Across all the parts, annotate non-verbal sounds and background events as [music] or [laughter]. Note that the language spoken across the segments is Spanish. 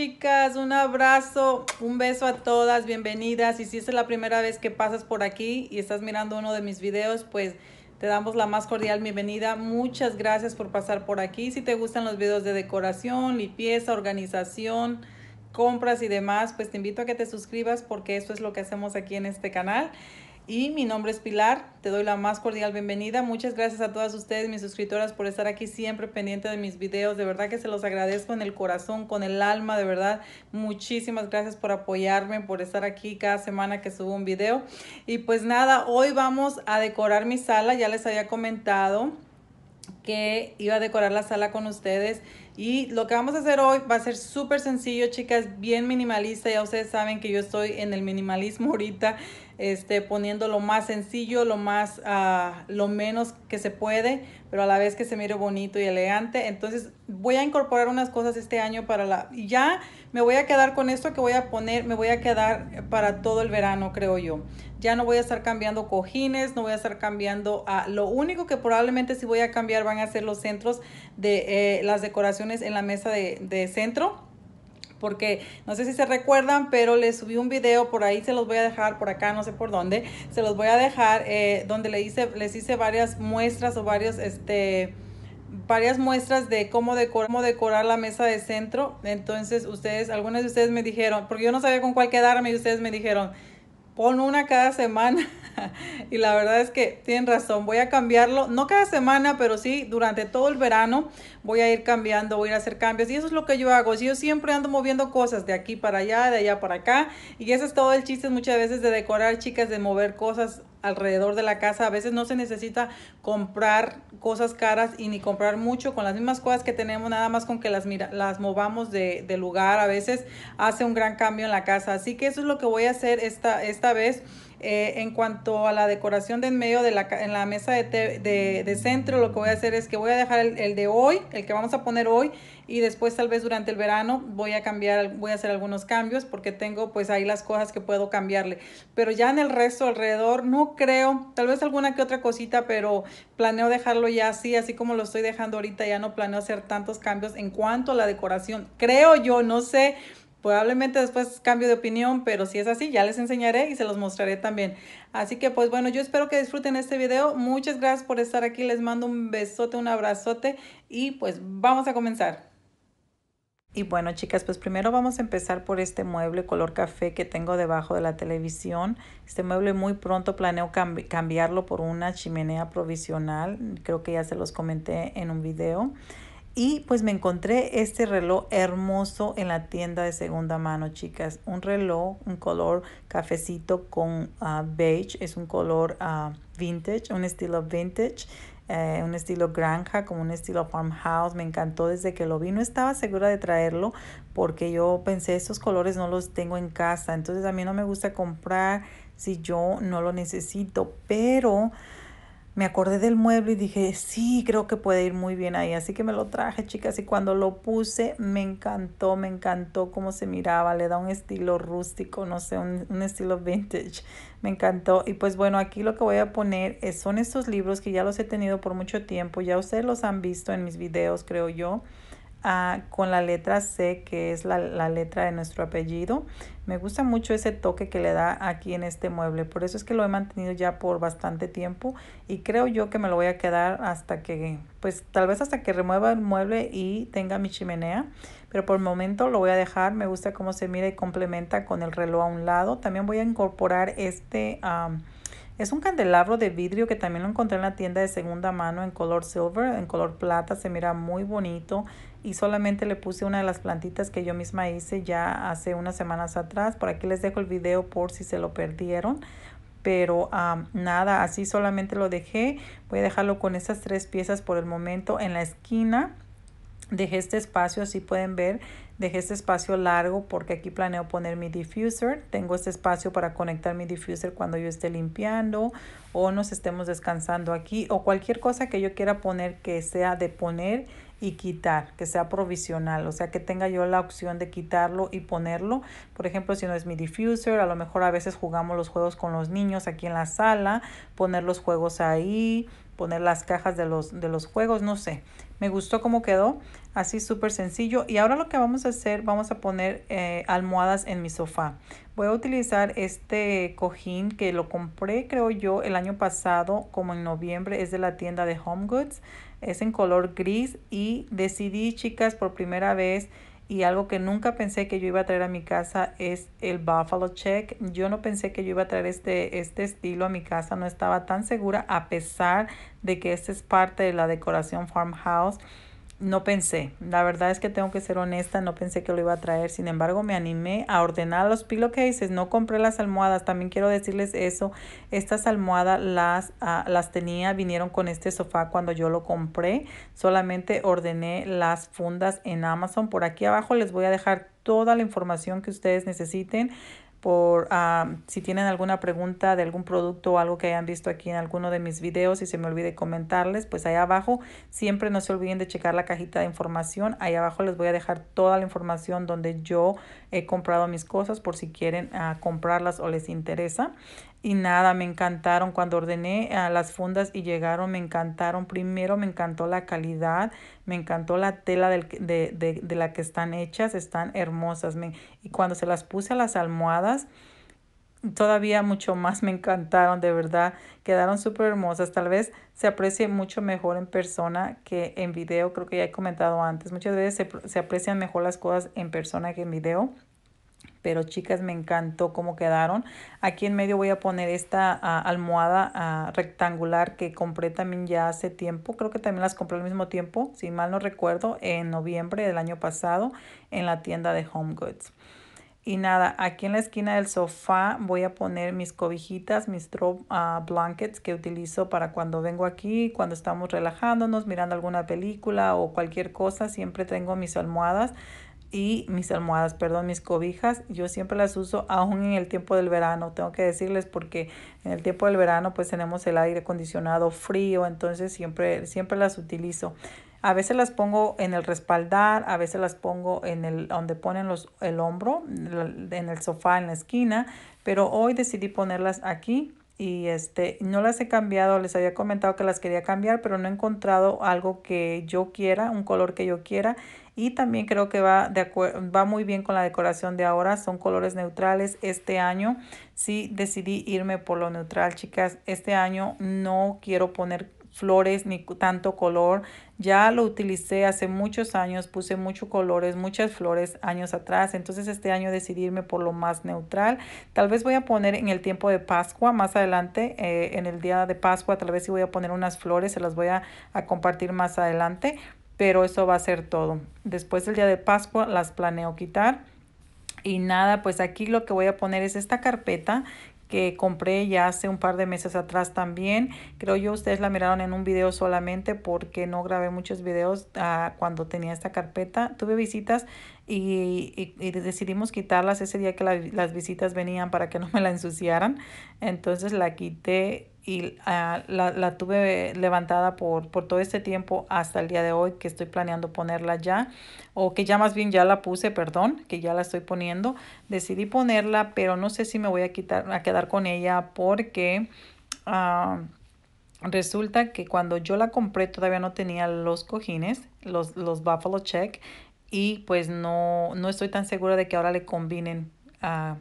chicas, un abrazo, un beso a todas, bienvenidas. Y si es la primera vez que pasas por aquí y estás mirando uno de mis videos, pues te damos la más cordial bienvenida. Muchas gracias por pasar por aquí. Si te gustan los videos de decoración, limpieza, organización, compras y demás, pues te invito a que te suscribas porque eso es lo que hacemos aquí en este canal y mi nombre es Pilar. Te doy la más cordial bienvenida. Muchas gracias a todas ustedes, mis suscriptoras, por estar aquí siempre pendiente de mis videos. De verdad que se los agradezco en el corazón, con el alma, de verdad. Muchísimas gracias por apoyarme, por estar aquí cada semana que subo un video. Y pues nada, hoy vamos a decorar mi sala. Ya les había comentado que iba a decorar la sala con ustedes. Y lo que vamos a hacer hoy va a ser súper sencillo, chicas, bien minimalista. Ya ustedes saben que yo estoy en el minimalismo ahorita este, poniendo lo más sencillo, lo más, a ah, lo menos que se puede, pero a la vez que se mire bonito y elegante. Entonces voy a incorporar unas cosas este año para la, ya me voy a quedar con esto que voy a poner, me voy a quedar para todo el verano, creo yo. Ya no voy a estar cambiando cojines, no voy a estar cambiando, a, ah, lo único que probablemente si voy a cambiar van a ser los centros de eh, las decoraciones en la mesa de, de centro porque no sé si se recuerdan, pero les subí un video, por ahí se los voy a dejar, por acá no sé por dónde, se los voy a dejar, eh, donde le hice, les hice varias muestras o varios, este, varias muestras de cómo, cómo decorar la mesa de centro. Entonces ustedes, algunos de ustedes me dijeron, porque yo no sabía con cuál quedarme y ustedes me dijeron, pon una cada semana. [laughs] y la verdad es que tienen razón, voy a cambiarlo, no cada semana, pero sí durante todo el verano voy a ir cambiando, voy a hacer cambios y eso es lo que yo hago. yo siempre ando moviendo cosas de aquí para allá, de allá para acá y ese es todo el chiste muchas veces de decorar, chicas, de mover cosas alrededor de la casa. A veces no se necesita comprar cosas caras y ni comprar mucho. Con las mismas cosas que tenemos, nada más con que las, mira, las movamos de, lugar, a veces hace un gran cambio en la casa. Así que eso es lo que voy a hacer esta, esta vez. Eh, en cuanto a la decoración de en medio de la, en la mesa de, centro, lo que voy a hacer es que voy a dejar el, el, de hoy, el que vamos a poner hoy, y después tal vez durante el verano voy a cambiar, voy a hacer algunos cambios porque tengo pues ahí las cosas que puedo cambiarle. Pero ya en el resto alrededor no creo, tal vez alguna que otra cosita, pero planeo dejarlo ya así, así como lo estoy dejando ahorita, ya no planeo hacer tantos cambios en cuanto a la decoración. Creo yo, no sé Probablemente después cambio de opinión, pero si es así, ya les enseñaré y se los mostraré también. Así que pues bueno, yo espero que disfruten este video. Muchas gracias por estar aquí. Les mando un besote, un abrazote y pues vamos a comenzar. Y bueno chicas, pues primero vamos a empezar por este mueble color café que tengo debajo de la televisión. Este mueble muy pronto planeo cambiarlo por una chimenea provisional. Creo que ya se los comenté en un video. Y pues me encontré este reloj hermoso en la tienda de segunda mano, chicas. Un reloj, un color cafecito con ah, beige. Es un color ah, vintage, un estilo vintage. Eh, un estilo granja, como un estilo farmhouse. Me encantó desde que lo vi. No estaba segura de traerlo porque yo pensé, estos colores no los tengo en casa. Entonces a mí no me gusta comprar si yo no lo necesito. Pero me acordé del mueble y dije, sí, creo que puede ir muy bien ahí. Así que me lo traje, chicas, y cuando lo puse, me encantó, me encantó cómo se miraba. Le da un estilo rústico, no sé, un, estilo vintage. Me encantó. Y pues bueno, aquí lo que voy a poner son estos libros que ya los he tenido por mucho tiempo. Ya ustedes los han visto en mis videos, creo yo. Ah, con la letra C, que es la, letra de nuestro apellido. Me gusta mucho ese toque que le da aquí en este mueble. Por eso es que lo he mantenido ya por bastante tiempo y creo yo que me lo voy a quedar hasta que, pues tal vez hasta que remueva el mueble y tenga mi chimenea. Pero por el momento lo voy a dejar. Me gusta cómo se mira y complementa con el reloj a un lado. También voy a incorporar este... es un candelabro de vidrio que también lo encontré en la tienda de segunda mano en color silver, en color plata. Se mira muy bonito y solamente le puse una de las plantitas que yo misma hice ya hace unas semanas atrás. Por aquí les dejo el video por si se lo perdieron. Pero nada, así solamente lo dejé. Voy a dejarlo con estas tres piezas por el momento en la esquina. Dejé este espacio, así pueden ver, dejé este espacio largo porque aquí planeo poner mi diffuser. Tengo este espacio para conectar mi diffuser cuando yo esté limpiando o nos estemos descansando aquí o cualquier cosa que yo quiera poner que sea de poner y quitar, que sea provisional, o sea que tenga yo la opción de quitarlo y ponerlo. Por ejemplo, si no es mi diffuser, a lo mejor a veces jugamos los juegos con los niños aquí en la sala, poner los juegos ahí, poner las cajas de los, de los juegos, no sé. Me gustó cómo quedó, así súper sencillo. Y ahora lo que vamos a hacer, vamos a poner eh, almohadas en mi sofá. Voy a utilizar este cojín que lo compré, creo yo, el año pasado, como en noviembre, es de la tienda de Home Goods es en color gris y decidí chicas por primera vez y algo que nunca pensé que yo iba a traer a mi casa es el Buffalo Check. Yo no pensé que yo iba a traer este, este estilo a mi casa, no estaba tan segura a pesar de que esta es parte de la decoración farmhouse no pensé, la verdad es que tengo que ser honesta, no pensé que lo iba a traer, sin embargo me animé a ordenar los pillowcases, no compré las almohadas, también quiero decirles eso, estas almohadas las, ah, las tenía, vinieron con este sofá cuando yo lo compré, solamente ordené las fundas en Amazon, por aquí abajo les voy a dejar toda la información que ustedes necesiten por ah, si tienen alguna pregunta de algún producto o algo que hayan visto aquí en alguno de mis videos y se me olvide comentarles, pues ahí abajo siempre no se olviden de checar la cajita de información. Ahí abajo les voy a dejar toda la información donde yo he comprado mis cosas por si quieren ah, comprarlas o les interesa y nada, me encantaron. Cuando ordené ah, las fundas y llegaron, me encantaron. Primero me encantó la calidad, me encantó la tela de, la que están hechas, están hermosas. y cuando se las puse a las almohadas, todavía mucho más me encantaron, de verdad. Quedaron súper hermosas. Tal vez se aprecie mucho mejor en persona que en video, creo que ya he comentado antes. Muchas veces se, se aprecian mejor las cosas en persona que en video pero chicas me encantó cómo quedaron. Aquí en medio voy a poner esta ah, almohada ah, rectangular que compré también ya hace tiempo, creo que también las compré al mismo tiempo, si mal no recuerdo, en noviembre del año pasado en la tienda de Home Goods. Y nada, aquí en la esquina del sofá voy a poner mis cobijitas, mis drop ah, blankets que utilizo para cuando vengo aquí, cuando estamos relajándonos, mirando alguna película o cualquier cosa. Siempre tengo mis almohadas y mis almohadas, perdón, mis cobijas, yo siempre las uso aún en el tiempo del verano, tengo que decirles porque en el tiempo del verano pues tenemos el aire acondicionado frío, entonces siempre, siempre las utilizo. A veces las pongo en el respaldar, a veces las pongo en el donde ponen los, el hombro, en el sofá, en la esquina, pero hoy decidí ponerlas aquí y este no las he cambiado, les había comentado que las quería cambiar, pero no he encontrado algo que yo quiera, un color que yo quiera y también creo que va de va muy bien con la decoración de ahora, son colores neutrales este año. Sí decidí irme por lo neutral, chicas. Este año no quiero poner flores ni tanto color. Ya lo utilicé hace muchos años, puse muchos colores, muchas flores años atrás. Entonces este año decidirme por lo más neutral. Tal vez voy a poner en el tiempo de Pascua, más adelante, eh, en el día de Pascua, tal vez si voy a poner unas flores, se las voy a, a compartir más adelante. Pero eso va a ser todo. Después del día de Pascua las planeo quitar. Y nada, pues aquí lo que voy a poner es esta carpeta que compré ya hace un par de meses atrás también. Creo yo ustedes la miraron en un video solamente porque no grabé muchos videos ah, cuando tenía esta carpeta. Tuve visitas y, decidimos quitarlas ese día que las visitas venían para que no me la ensuciaran. Entonces la quité y ah, la, tuve levantada por, todo este tiempo hasta el día de hoy que estoy planeando ponerla ya o que ya más bien ya la puse, perdón, que ya la estoy poniendo. Decidí ponerla, pero no sé si me voy a, quitar, a quedar con ella porque... Ah, resulta que cuando yo la compré todavía no tenía los cojines, los, los Buffalo Check, y pues no, no estoy tan segura de que ahora le combinen a ah,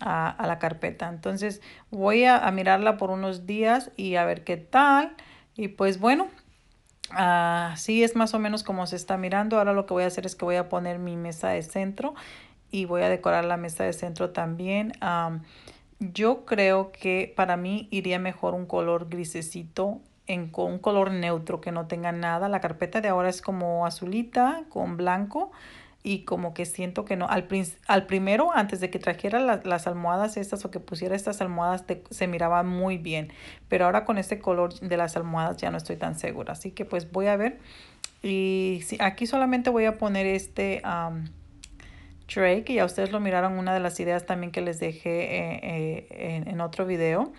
a, la carpeta. Entonces voy a, mirarla por unos días y a ver qué tal. Y pues bueno, así es más o menos como se está mirando. Ahora lo que voy a hacer es que voy a poner mi mesa de centro y voy a decorar la mesa de centro también. yo creo que para mí iría mejor un color grisecito en con un color neutro que no tenga nada. La carpeta de ahora es como azulita con blanco y como que siento que no. Al, al primero, antes de que trajera las almohadas estas o que pusiera estas almohadas, se miraba muy bien. Pero ahora con este color de las almohadas ya no estoy tan segura. Así que pues voy a ver. Y aquí solamente voy a poner este Drake y que ya ustedes lo miraron. Una de las ideas también que les dejé eh, eh, en otro video.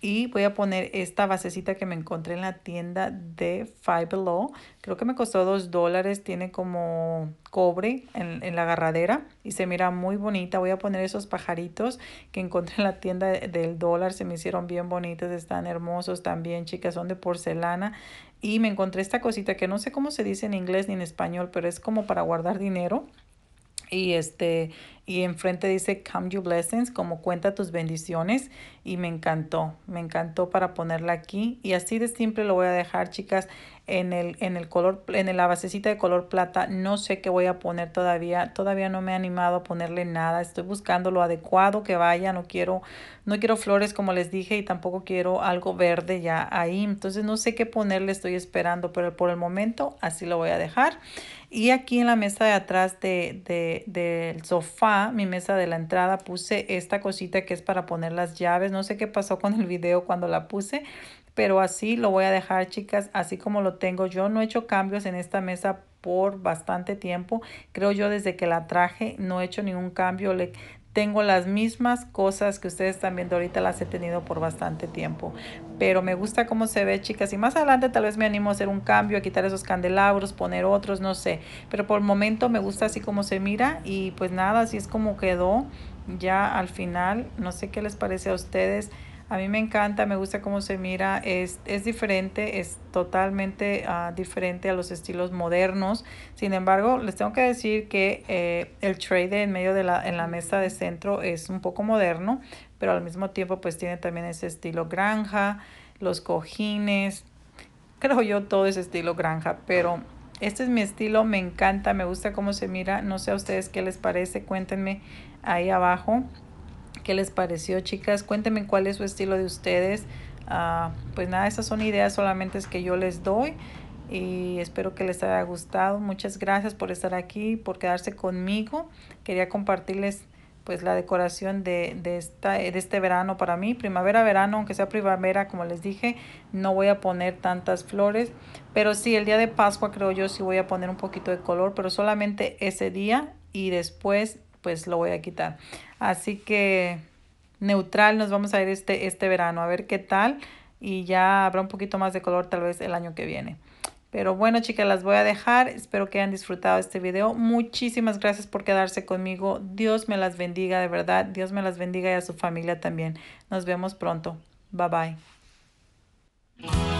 Y voy a poner esta basecita que me encontré en la tienda de Five Below. Creo que me costó 2 dólares. Tiene como cobre en, la agarradera y se mira muy bonita. Voy a poner esos pajaritos que encontré en la tienda del dólar. Se me hicieron bien bonitos. Están hermosos también, chicas. Son de porcelana. Y me encontré esta cosita que no sé cómo se dice en inglés ni en español, pero es como para guardar dinero. Y este y enfrente dice Come Your Blessings, como cuenta tus bendiciones. Y me encantó, me encantó para ponerla aquí. Y así de simple lo voy a dejar, chicas, en el, en el color, en la basecita de color plata. No sé qué voy a poner todavía. Todavía no me he animado a ponerle nada. Estoy buscando lo adecuado que vaya. No quiero, no quiero flores, como les dije, y tampoco quiero algo verde ya ahí. Entonces no sé qué ponerle, estoy esperando, pero por el momento así lo voy a dejar. Y aquí en la mesa de atrás de, de, del sofá mi mesa de la entrada, puse esta cosita que es para poner las llaves. No sé qué pasó con el video cuando la puse, pero así lo voy a dejar, chicas, así como lo tengo. Yo no he hecho cambios en esta mesa por bastante tiempo. Creo yo desde que la traje no he hecho ningún cambio. Le tengo las mismas cosas que ustedes también de ahorita, las he tenido por bastante tiempo. Pero me gusta cómo se ve, chicas. Y más adelante tal vez me animo a hacer un cambio, a quitar esos candelabros, poner otros, no sé. Pero por el momento me gusta así como se mira. Y pues nada, así es como quedó ya al final. No sé qué les parece a ustedes. A mí me encanta, me gusta cómo se mira, es, diferente, es totalmente ah, diferente a los estilos modernos. Sin embargo, les tengo que decir que eh, el trade en medio de la, en la mesa de centro es un poco moderno, pero al mismo tiempo pues tiene también ese estilo granja, los cojines, creo yo todo ese estilo granja, pero este es mi estilo, me encanta, me gusta cómo se mira, no sé a ustedes qué les parece, cuéntenme ahí abajo. ¿Qué les pareció, chicas? Cuéntenme cuál es su estilo de ustedes. Ah, pues nada, esas son ideas solamente es que yo les doy y espero que les haya gustado. Muchas gracias por estar aquí, por quedarse conmigo. Quería compartirles pues la decoración de, de este verano para mí. Primavera, verano, aunque sea primavera, como les dije, no voy a poner tantas flores. Pero sí, el día de Pascua creo yo sí voy a poner un poquito de color, pero solamente ese día y después pues lo voy a quitar. Así que neutral nos vamos a ir este, este verano, a ver qué tal. Y ya habrá un poquito más de color tal vez el año que viene. Pero bueno, chicas, las voy a dejar. Espero que hayan disfrutado este video. Muchísimas gracias por quedarse conmigo. Dios me las bendiga, de verdad. Dios me las bendiga y a su familia también. Nos vemos pronto. Bye, bye.